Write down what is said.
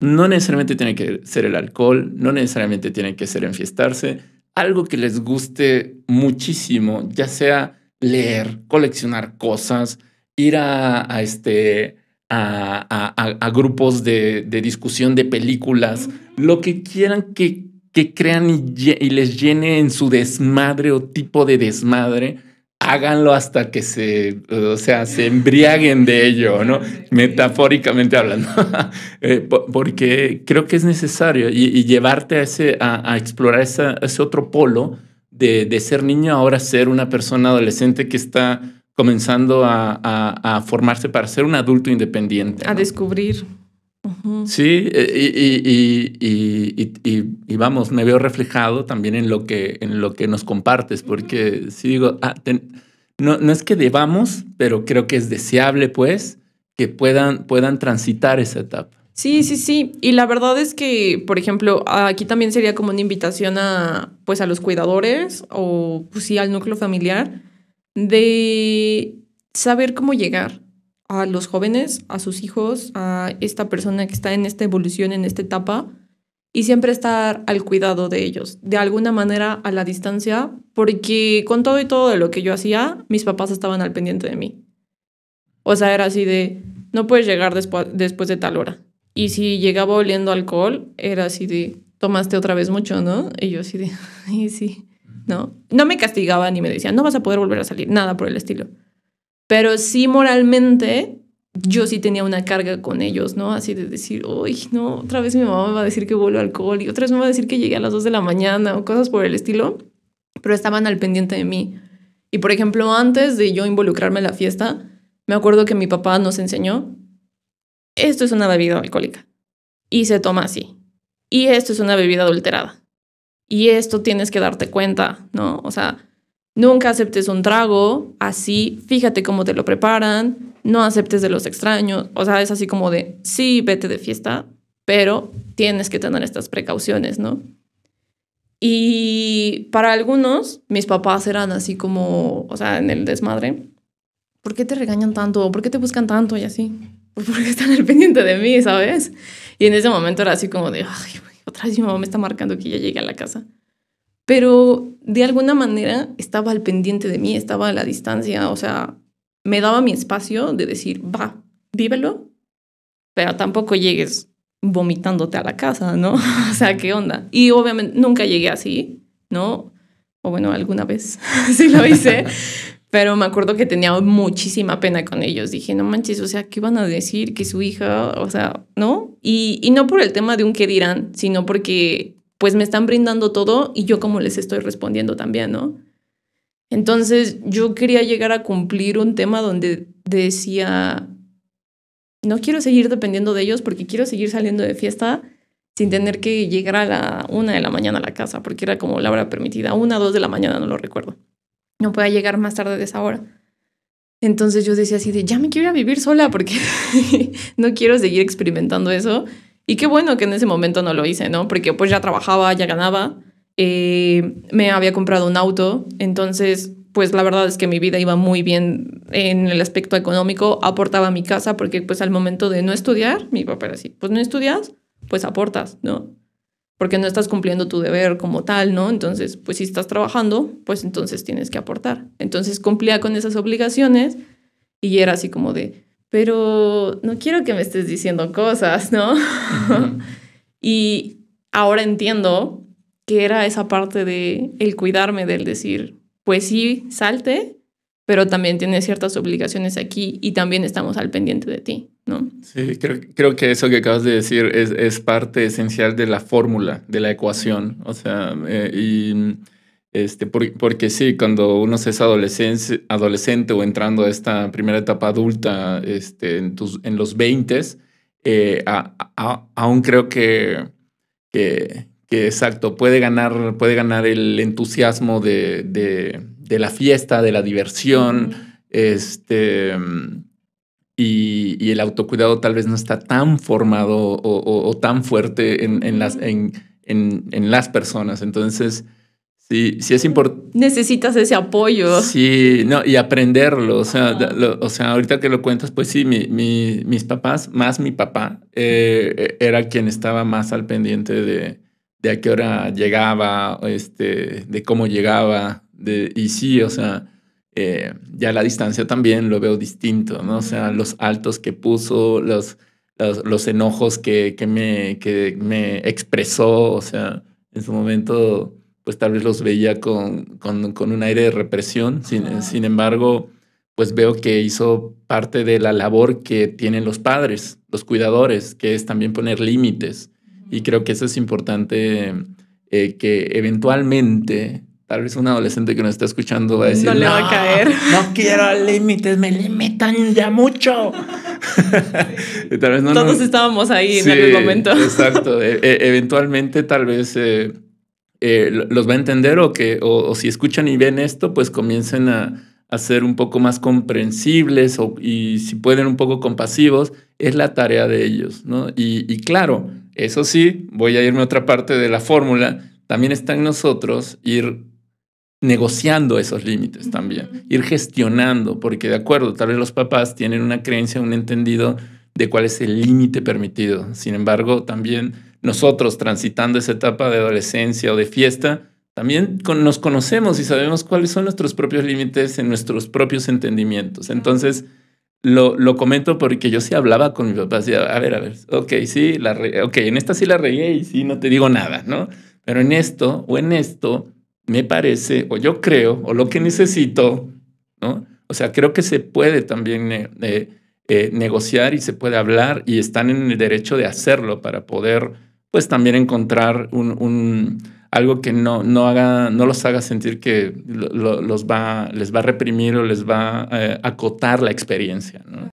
No necesariamente tiene que ser el alcohol, no necesariamente tiene que ser enfiestarse, algo que les guste muchísimo, ya sea leer, coleccionar cosas, ir a, este, a, grupos de, discusión de películas, lo que quieran que, que crean y les llene en su desmadre o tipo de desmadre, háganlo hasta que se, o sea, se embriaguen de ello, ¿no? Metafóricamente hablando, eh, porque creo que es necesario y, llevarte a, ese, a, explorar ese otro polo de, ser niño, ahora ser una persona adolescente que está comenzando a, formarse para ser un adulto independiente. A descubrir. Sí, e, y, vamos, me veo reflejado también en lo que, en lo que nos compartes, porque sí digo, ah, no, es que debamos, pero creo que es deseable, pues, que puedan, puedan transitar esa etapa. Sí, sí, sí. Y la verdad es que, por ejemplo, aquí también sería como una invitación a, pues, a los cuidadores o, pues, sí, al núcleo familiar de saber cómo llegar a los jóvenes, a sus hijos, a esta persona que está en esta evolución, en esta etapa, y siempre estar al cuidado de ellos, de alguna manera a la distancia, porque con todo y todo de lo que yo hacía, mis papás estaban al pendiente de mí. O sea, era así de, no puedes llegar después de tal hora. Y si llegaba oliendo alcohol, era así de, tomaste otra vez mucho, ¿no? Y yo así de, y sí, ¿no? No me castigaban ni me decían, no vas a poder volver a salir, nada por el estilo. Pero sí moralmente yo sí tenía una carga con ellos, ¿no? Así de decir, uy, no, otra vez mi mamá me va a decir que vuelo alcohol y otra vez me va a decir que llegué a las 2 de la mañana o cosas por el estilo, pero estaban al pendiente de mí. Y por ejemplo, antes de yo involucrarme en la fiesta, me acuerdo que mi papá nos enseñó, esto es una bebida alcohólica y se toma así. Y esto es una bebida adulterada. Y esto tienes que darte cuenta, ¿no? O sea, Nunca aceptes un trago así, fíjate cómo te lo preparan, no aceptes de los extraños, o sea, es así como de, sí, vete de fiesta, pero tienes que tener estas precauciones, ¿no? Y para algunos, mis papás eran así como, o sea, en el desmadre, ¿por qué te regañan tanto? ¿Por qué te buscan tanto? Y así, pues porque están al pendiente de mí, ¿sabes? Y en ese momento era así como de, ay, otra vez mi mamá me está marcando que ya llegué a la casa pero de alguna manera estaba al pendiente de mí, estaba a la distancia, o sea, me daba mi espacio de decir, va, vívelo, pero tampoco llegues vomitándote a la casa, ¿no? o sea, ¿qué onda? Y obviamente nunca llegué así, ¿no? O bueno, alguna vez sí lo hice, pero me acuerdo que tenía muchísima pena con ellos. Dije, no manches, o sea, ¿qué van a decir que su hija, o sea, ¿no? Y, y no por el tema de un qué dirán, sino porque pues me están brindando todo y yo como les estoy respondiendo también, ¿no? Entonces yo quería llegar a cumplir un tema donde decía, no quiero seguir dependiendo de ellos porque quiero seguir saliendo de fiesta sin tener que llegar a la una de la mañana a la casa, porque era como la hora permitida, una, dos de la mañana, no lo recuerdo. No puedo llegar más tarde de esa hora. Entonces yo decía así de, ya me quiero ir a vivir sola porque no quiero seguir experimentando eso. Y qué bueno que en ese momento no lo hice, ¿no? Porque pues ya trabajaba, ya ganaba, eh, me había comprado un auto, entonces pues la verdad es que mi vida iba muy bien en el aspecto económico, aportaba a mi casa porque pues al momento de no estudiar, mi papá era así, pues no estudias, pues aportas, ¿no? Porque no estás cumpliendo tu deber como tal, ¿no? Entonces, pues si estás trabajando, pues entonces tienes que aportar. Entonces cumplía con esas obligaciones y era así como de, pero no quiero que me estés diciendo cosas, ¿no? y ahora entiendo que era esa parte de el cuidarme, del decir, pues sí, salte, pero también tienes ciertas obligaciones aquí y también estamos al pendiente de ti, ¿no? Sí, creo, que eso que acabas de decir es, es parte esencial de la fórmula, de la ecuación, o sea, eh, y este, porque, sí, cuando uno es adolescente, adolescente o entrando a esta primera etapa adulta este, en, los 20, eh, aún creo que, que, exacto, puede ganar, puede ganar el entusiasmo de, la fiesta, de la diversión, este, mm, y, el autocuidado tal vez no está tan formado o, tan fuerte en, las, en las personas. Entonces, Sí, sí es importante. Necesitas ese apoyo. Sí, no, y aprenderlo. O sea, o sea ahorita que lo cuentas, pues sí, mi, mis papás, más mi papá, eh, era quien estaba más al pendiente de, a qué hora llegaba, este, de cómo llegaba. De, y sí, o sea, eh, ya la distancia también lo veo distinto, ¿no? O sea, los altos que puso, los, los, enojos que, me, que me expresó, o sea, en su momento pues tal vez los veía con, con, con un aire de represión. Sin, sin, embargo, pues veo que hizo parte de la labor que tienen los padres, los cuidadores, que es también poner límites. Y creo que eso es importante eh, que eventualmente tal vez un adolescente que nos está escuchando va a decir, no le va a caer. No quiero límites, me limitan ya mucho. Todos estábamos ahí en algún momento. Exacto. E, e, eventualmente tal vez eh, eh, los va a entender o que o, si escuchan y ven esto, pues comiencen a, a ser un poco más comprensibles o, y si pueden un poco compasivos, es la tarea de ellos, ¿no? Y, y claro, eso sí, voy a irme a otra parte de la fórmula, también está en nosotros ir negociando esos límites también, ir gestionando, porque de acuerdo, tal vez los papás tienen una creencia, un entendido de cuál es el límite permitido, sin embargo, también nosotros transitando esa etapa de adolescencia o de fiesta, también nos conocemos y sabemos cuáles son nuestros propios límites en nuestros propios entendimientos. Entonces, lo, lo, comento porque yo sí hablaba con mi papá, decía, a ver, a ver, ok, sí, la en esta sí la regué y sí, no te digo nada, ¿no? Pero en esto o en esto me parece, o yo creo, o lo que necesito, ¿no? O sea, creo que se puede también eh, eh, eh, negociar y se puede hablar y están en el derecho de hacerlo para poder pues también encontrar un, un algo que no, no, haga, no los haga sentir que los va, les va a reprimir o les va a eh, acotar la experiencia. ¿no?